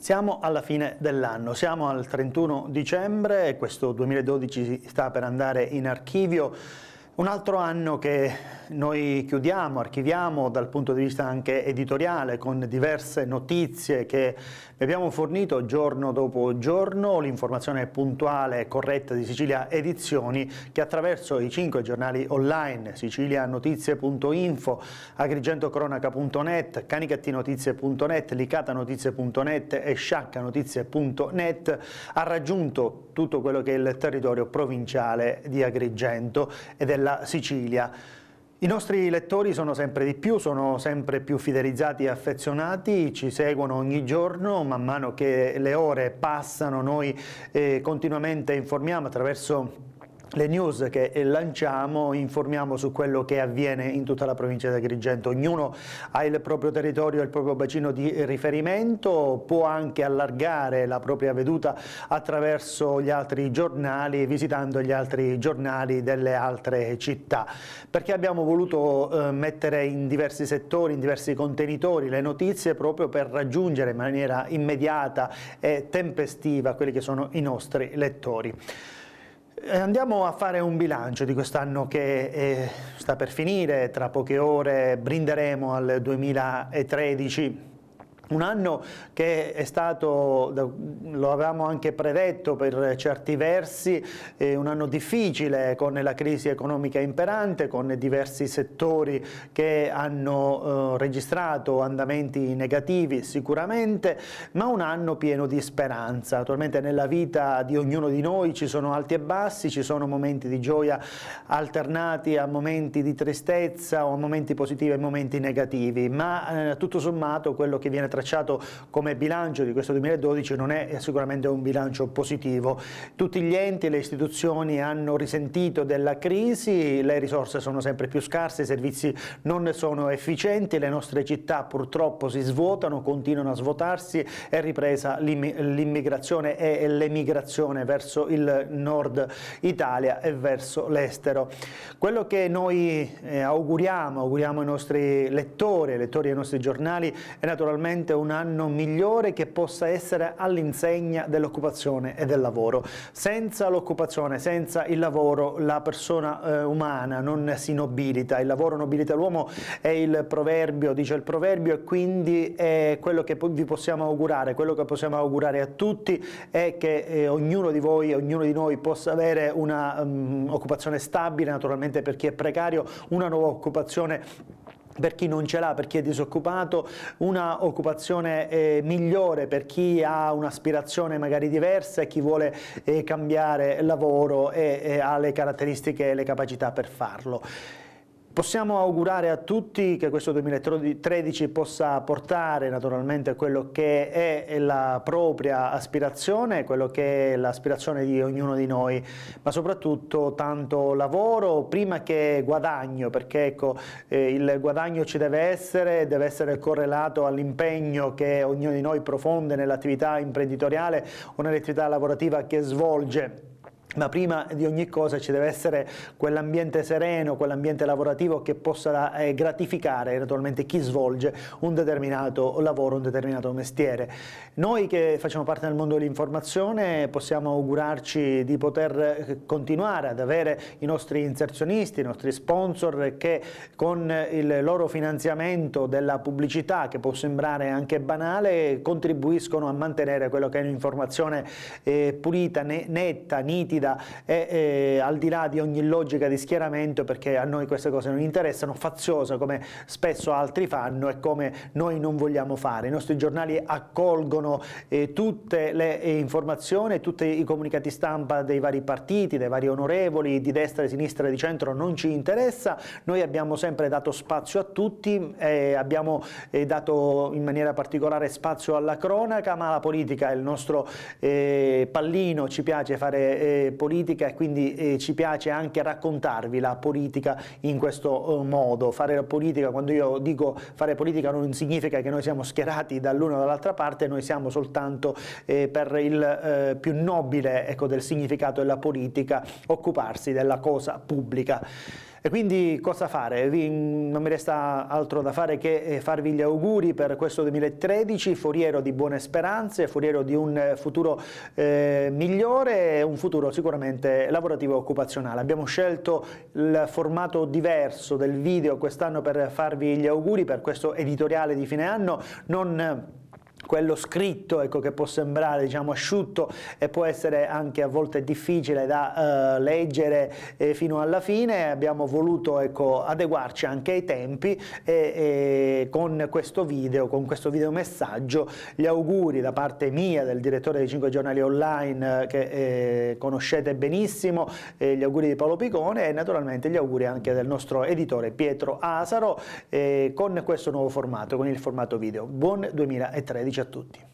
Siamo alla fine dell'anno, siamo al 31 dicembre, questo 2012 sta per andare in archivio. Un altro anno che noi chiudiamo, archiviamo dal punto di vista anche editoriale con diverse notizie che vi abbiamo fornito giorno dopo giorno, l'informazione puntuale e corretta di Sicilia Edizioni che attraverso i cinque giornali online sicilianotizie.info, agrigentocronaca.net, canicattinotizie.net, licatannotizie.net e sciaccannotizie.net ha raggiunto tutto quello che è il territorio provinciale di Agrigento ed è della Sicilia. I nostri lettori sono sempre di più, sono sempre più fidelizzati e affezionati, ci seguono ogni giorno, man mano che le ore passano noi eh, continuamente informiamo attraverso le news che lanciamo informiamo su quello che avviene in tutta la provincia di Agrigento. Ognuno ha il proprio territorio, il proprio bacino di riferimento, può anche allargare la propria veduta attraverso gli altri giornali, visitando gli altri giornali delle altre città. Perché abbiamo voluto eh, mettere in diversi settori, in diversi contenitori le notizie proprio per raggiungere in maniera immediata e tempestiva quelli che sono i nostri lettori. Eh, andiamo a fare un bilancio di quest'anno che eh, sta per finire, tra poche ore brinderemo al 2013 un anno che è stato, lo avevamo anche predetto per certi versi, un anno difficile con la crisi economica imperante, con diversi settori che hanno eh, registrato andamenti negativi sicuramente, ma un anno pieno di speranza. Naturalmente nella vita di ognuno di noi ci sono alti e bassi, ci sono momenti di gioia alternati a momenti di tristezza o a momenti positivi e momenti negativi, ma eh, tutto sommato quello che viene trattato tracciato come bilancio di questo 2012 non è sicuramente un bilancio positivo. Tutti gli enti e le istituzioni hanno risentito della crisi, le risorse sono sempre più scarse, i servizi non sono efficienti, le nostre città purtroppo si svuotano, continuano a svuotarsi, è ripresa l'immigrazione e l'emigrazione verso il nord Italia e verso l'estero. Quello che noi eh, auguriamo, auguriamo ai nostri lettori, ai lettori dei nostri giornali, è naturalmente sicuramente un anno migliore che possa essere all'insegna dell'occupazione e del lavoro. Senza l'occupazione, senza il lavoro, la persona eh, umana non si nobilita, il lavoro nobilita l'uomo è il proverbio, dice il proverbio e quindi è quello che vi possiamo augurare, quello che possiamo augurare a tutti è che eh, ognuno di voi, ognuno di noi possa avere un'occupazione mm, um, stabile, naturalmente per chi è precario, una nuova occupazione per chi non ce l'ha, per chi è disoccupato, una occupazione eh, migliore per chi ha un'aspirazione magari diversa e chi vuole eh, cambiare lavoro e, e eh, ha le caratteristiche e le capacità per farlo. Possiamo augurare a tutti che questo 2013 possa portare naturalmente quello che è la propria aspirazione, quello che è l'aspirazione di ognuno di noi, ma soprattutto tanto lavoro prima che guadagno, perché ecco, eh, il guadagno ci deve essere, deve essere correlato all'impegno che ognuno di noi profonde nell'attività imprenditoriale o nell'attività lavorativa che svolge ma prima di ogni cosa ci deve essere quell'ambiente sereno, quell'ambiente lavorativo che possa eh, gratificare naturalmente chi svolge un determinato lavoro, un determinato mestiere. Noi che facciamo parte del mondo dell'informazione possiamo augurarci di poter eh, continuare ad avere i nostri inserzionisti, i nostri sponsor che con il loro finanziamento della pubblicità, che può sembrare anche banale, contribuiscono a mantenere quello che è un'informazione eh, pulita, ne netta, nitida, partita è, è, al di là di ogni logica di schieramento perché a noi queste cose non interessano, faziosa come spesso altri fanno e come noi non vogliamo fare. I nostri giornali accolgono eh, tutte le eh, informazioni, tutti i comunicati stampa dei vari partiti, dei vari onorevoli, di destra, di sinistra, di centro, non ci interessa, noi abbiamo sempre dato spazio a tutti, eh, abbiamo eh, dato in maniera particolare spazio alla cronaca, ma la politica è il nostro eh, pallino, ci piace fare eh, politica e quindi eh, ci piace anche raccontarvi la politica in questo eh, modo. Fare la politica, quando io dico fare politica non significa che noi siamo schierati dall'una o dall'altra parte, noi siamo soltanto eh, per il eh, più nobile ecco, del significato della politica occuparsi della cosa pubblica. E quindi cosa fare? Non mi resta altro da fare che eh, farvi gli auguri per questo 2013, foriero di buone speranze, foriero di un eh, futuro eh, migliore, un futuro sicuramente lavorativo e occupazionale. Abbiamo scelto il formato diverso del video quest'anno per farvi gli auguri per questo editoriale di fine anno, non quello scritto ecco, che può sembrare diciamo, asciutto e può essere anche a volte difficile da eh, leggere eh, fino alla fine, abbiamo voluto ecco, adeguarci anche ai tempi e, e con questo video, con questo videomessaggio, gli auguri da parte mia, del direttore dei 5 giornali online eh, che eh, conoscete benissimo, gli auguri di Paolo Picone e naturalmente gli auguri anche del nostro editore Pietro Asaro eh, con questo nuovo formato, con il formato video. Buon 2013 a tutti.